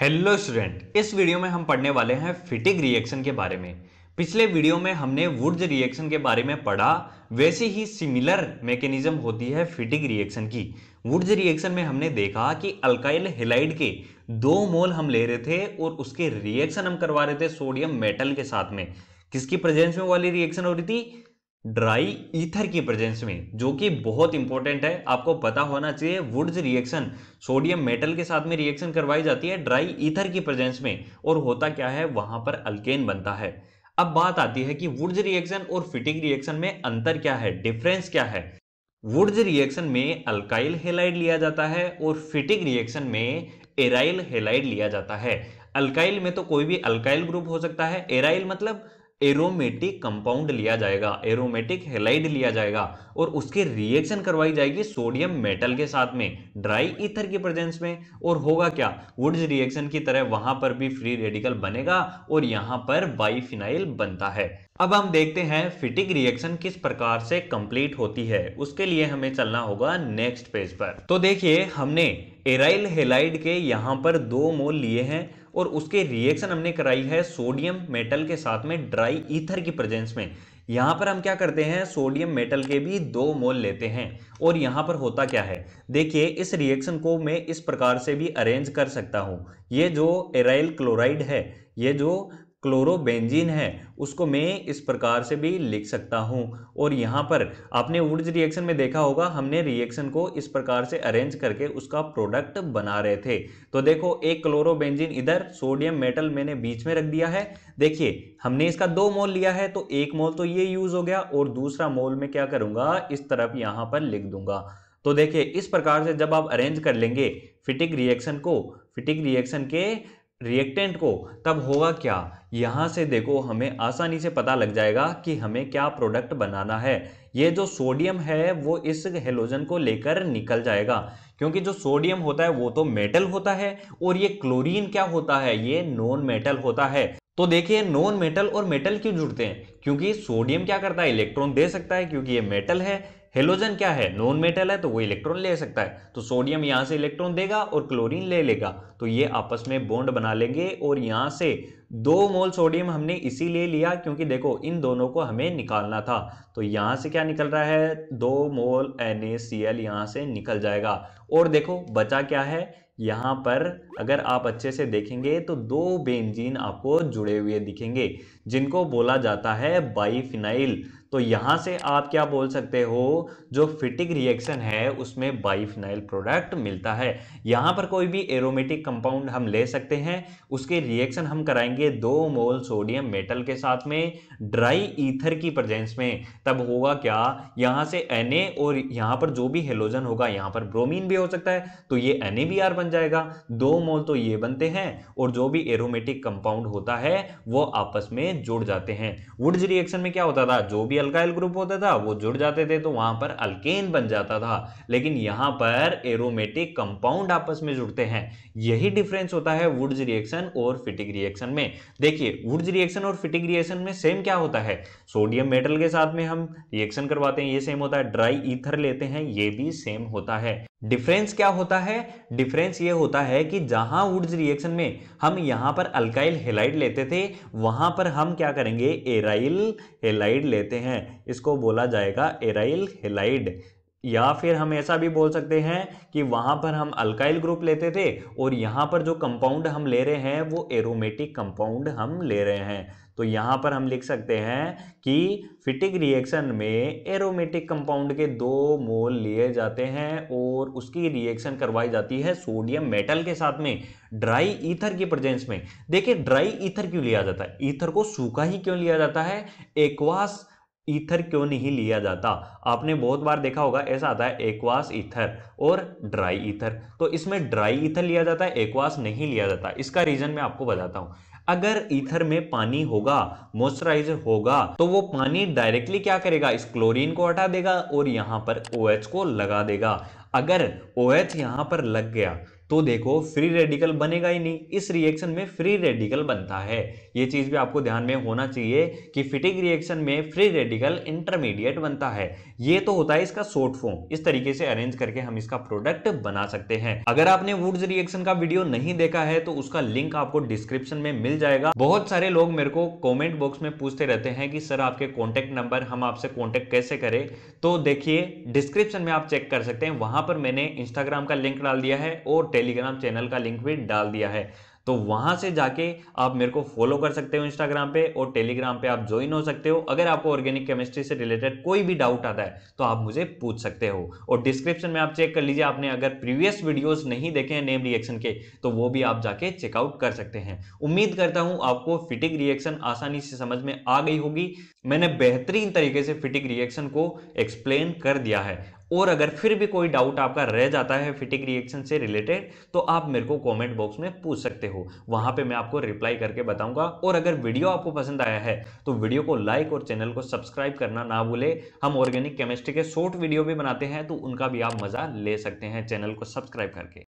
hello student इस video में हम पढ़ने वाले हैं फिटिक रिएक्शन के बारे में पिछले वीडियो में हमने वुड्स रिएक्शन के बारे में पढ़ा वैसे ही सिमिलर मैकेनिज्म होती है फिटिक रिएक्शन की वुड्स रिएक्शन में हमने देखा कि अल्काइल हेलाइड के दो मोल हम ले रहे थे और उसके रिएक्शन हम करवा रहे थे सोडियम मेटल के साथ में किसकी प्रेजेंस में वाली रिएक्शन हो रही थी ड्राई ईथर की प्रेजेंस में जो कि बहुत इंपॉर्टेंट है आपको पता होना चाहिए वुड्स रिएक्शन सोडियम मेटल के साथ में रिएक्शन करवाई जाती है ड्राई ईथर की प्रेजेंस में और होता क्या है वहां पर अल्केन बनता है अब बात आती है कि वुड्स रिएक्शन और फिटिंग रिएक्शन में अंतर क्या है डिफरेंस क्या है वुड्स रिएक्शन में अल्काइल हेलाइड लिया जाता है और फिटिंग रिएक्शन में एराइल हेलाइड लिया जाता है अल्काइल में तो कोई भी अल्काइल ग्रुप हो सकता है एराइल मतलब एरोमेटिक कंपाउंड लिया जाएगा एरोमेटिक हेलाइड लिया जाएगा और उसके रिएक्शन करवाई जाएगी सोडियम मेटल के साथ में ड्राई इथर की प्रेजेंस में और होगा क्या वुड्स रिएक्शन की तरह वहां पर भी फ्री रेडिकल बनेगा और यहां पर बाईफिनाइल बनता है अब हम देखते हैं फिटिक रिएक्शन किस प्रकार से कंप्लीट होती है उसके लिए हमें चलना होगा नेक्स्ट पेज पर तो देखिए हमने एराइल हेलाइड के यहाँ पर दो मोल लिए हैं और उसके रिएक्शन हमने कराई है सोडियम मेटल के साथ में ड्राई ईथर की प्रेजेंस में यहाँ पर हम क्या करते हैं सोडियम मेटल के भी दो मोल लेते हैं और यहाँ पर होता क्या है देखिए इस रिएक्शन को मैं इस प्रकार से भी अरेंज कर सकता हूँ ये जो एराइल क्लोराइड है ये जो क्लोरोबेंजीन है उसको मैं इस प्रकार से भी लिख सकता हूँ और यहाँ पर आपने ऊर्ज रिएक्शन में देखा होगा हमने रिएक्शन को इस प्रकार से अरेंज करके उसका प्रोडक्ट बना रहे थे तो देखो एक क्लोरोबेंजीन इधर सोडियम मेटल मैंने बीच में रख दिया है देखिए हमने इसका दो मोल लिया है तो एक मोल तो ये यूज हो गया और दूसरा मोल में क्या करूँगा इस तरफ यहाँ पर लिख दूंगा तो देखिए इस प्रकार से जब आप अरेंज कर लेंगे फिटिक रिएक्शन को फिटिक रिएक्शन के रिएक्टेंट को तब होगा क्या यहाँ से देखो हमें आसानी से पता लग जाएगा कि हमें क्या प्रोडक्ट बनाना है ये जो सोडियम है वो इस हेलोजन को लेकर निकल जाएगा क्योंकि जो सोडियम होता है वो तो मेटल होता है और ये क्लोरीन क्या होता है ये नॉन मेटल होता है तो देखिए नॉन मेटल और मेटल क्यों जुड़ते हैं क्योंकि सोडियम क्या करता है इलेक्ट्रॉन दे सकता है क्योंकि ये मेटल है हेलोजन क्या है नॉन मेटल है तो वो इलेक्ट्रॉन ले सकता है तो सोडियम यहाँ से इलेक्ट्रॉन देगा और क्लोरीन ले लेगा तो ये आपस में बॉन्ड बना लेंगे और यहाँ से दो मोल सोडियम हमने इसीलिए लिया क्योंकि देखो इन दोनों को हमें निकालना था तो यहाँ से क्या निकल रहा है दो मोल एन ए सी एल यहाँ से निकल जाएगा और देखो बचा क्या है यहाँ पर अगर आप अच्छे से देखेंगे तो दो बेंजीन आपको जुड़े हुए दिखेंगे जिनको बोला जाता है बाईफिनाइल तो यहां से आप क्या बोल सकते हो जो फिटिक रिएक्शन है उसमें बाइफनाइल प्रोडक्ट मिलता है यहां पर कोई भी एरोमेटिक कंपाउंड हम ले सकते हैं उसके रिएक्शन हम कराएंगे दो मोल सोडियम मेटल के साथ में ड्राई ईथर की प्रेजेंस में तब होगा क्या यहां से एन और यहां पर जो भी हेलोजन होगा यहां पर ब्रोमीन भी हो सकता है तो ये एन बन जाएगा दो मोल तो ये बनते हैं और जो भी एरोमेटिक कंपाउंड होता है वो आपस में जुड़ जाते हैं वुड्स रिएक्शन में क्या होता था जो भी अल्काइल ग्रुप होता था वो जुड़ जाते थे तो वहां पर अल्केन बन जाता था लेकिन यहां पर एरोमेटिक कंपाउंड आपस में जुड़ते हैं यही डिफरेंस होता है वुड्स रिएक्शन और फिटिक रिएक्शन में देखिए वुड्स रिएक्शन और फिटिक रिएक्शन में सेम क्या होता है सोडियम मेटल के साथ में हम रिएक्शन करवाते हैं ये सेम होता है ड्राई ईथर लेते हैं ये भी सेम होता है डिफरेंस क्या होता है डिफरेंस ये होता है कि जहां वुड्स रिएक्शन में हम यहां पर अल्काइल हेलाइड लेते थे वहां पर हम क्या करेंगे एराइल हेलाइड लेते हैं इसको बोला जाएगा एराइल हेलाइड या फिर हम ऐसा भी बोल सकते हैं कि वहां पर हम अल्काइल ग्रुप लेते थे और यहां पर जो कंपाउंड हम ले रहे हैं वो एरोमेटिक कंपाउंड हम ले रहे हैं तो यहां पर हम लिख सकते हैं कि फिटिक रिएक्शन में एरोमेटिक कंपाउंड के दो मोल लिए जाते हैं और उसकी रिएक्शन करवाई जाती है सोडियम मेटल के साथ में ड्राई ईथर की प्रेजेंस में देखिए ड्राई ईथर क्यों लिया जाता है ईथर को सूखा ही क्यों लिया जाता है एक्वास ईथर क्यों नहीं लिया जाता आपने बहुत बार देखा होगा ऐसा आता है एक्वास ईथर और ड्राई ईथर तो इसमें ड्राई ईथर लिया जाता है एक्वास नहीं लिया जाता इसका रीजन मैं आपको बताता हूं अगर ईथर में पानी होगा मॉइस्चराइजर होगा तो वो पानी डायरेक्टली क्या करेगा इस क्लोरीन को हटा देगा और यहाँ पर ओ OH को लगा देगा अगर ओ OH यहाँ पर लग गया तो देखो फ्री रेडिकल बनेगा ही नहीं इस रिएक्शन में फ्री रेडिकल बनता है ये चीज़ भी आपको ध्यान में होना चाहिए कि फिटिंग रिएक्शन में फ्री रेडिकल इंटरमीडिएट बनता है ये तो होता है इसका शॉर्ट फॉर्म इस तरीके से अरेंज करके हम इसका प्रोडक्ट बना सकते हैं अगर आपने वुड्स रिएक्शन का वीडियो नहीं देखा है तो उसका लिंक आपको डिस्क्रिप्शन में मिल जाएगा बहुत सारे लोग मेरे को कॉमेंट बॉक्स में पूछते रहते हैं कि सर आपके कॉन्टेक्ट नंबर हम आपसे कॉन्टेक्ट कैसे करें तो देखिए डिस्क्रिप्शन में आप चेक कर सकते हैं वहां पर मैंने इंस्टाग्राम का लिंक डाल दिया है और टेलीग्राम चैनल का लिंक भी डाल दिया है तो वहां से जाके आप मेरे को फॉलो कर सकते हो इंस्टाग्राम पे और टेलीग्राम पे आप ज्वाइन हो सकते हो अगर आपको ऑर्गेनिक केमिस्ट्री से रिलेटेड कोई भी डाउट आता है तो आप मुझे पूछ सकते हो और डिस्क्रिप्शन में आप चेक कर लीजिए आपने अगर प्रीवियस वीडियोस नहीं देखे हैं नेम रिएक्शन के तो वो भी आप जाके चेकआउट कर सकते हैं उम्मीद करता हूं आपको फिटिंग रिएक्शन आसानी से समझ में आ गई होगी मैंने बेहतरीन तरीके से फिटिंग रिएक्शन को एक्सप्लेन कर दिया है और अगर फिर भी कोई डाउट आपका रह जाता है फिटिंग रिएक्शन से रिलेटेड तो आप मेरे को कमेंट बॉक्स में पूछ सकते हो वहां पे मैं आपको रिप्लाई करके बताऊंगा और अगर वीडियो आपको पसंद आया है तो वीडियो को लाइक और चैनल को सब्सक्राइब करना ना भूले हम ऑर्गेनिक केमिस्ट्री के शॉर्ट वीडियो भी बनाते हैं तो उनका भी आप मजा ले सकते हैं चैनल को सब्सक्राइब करके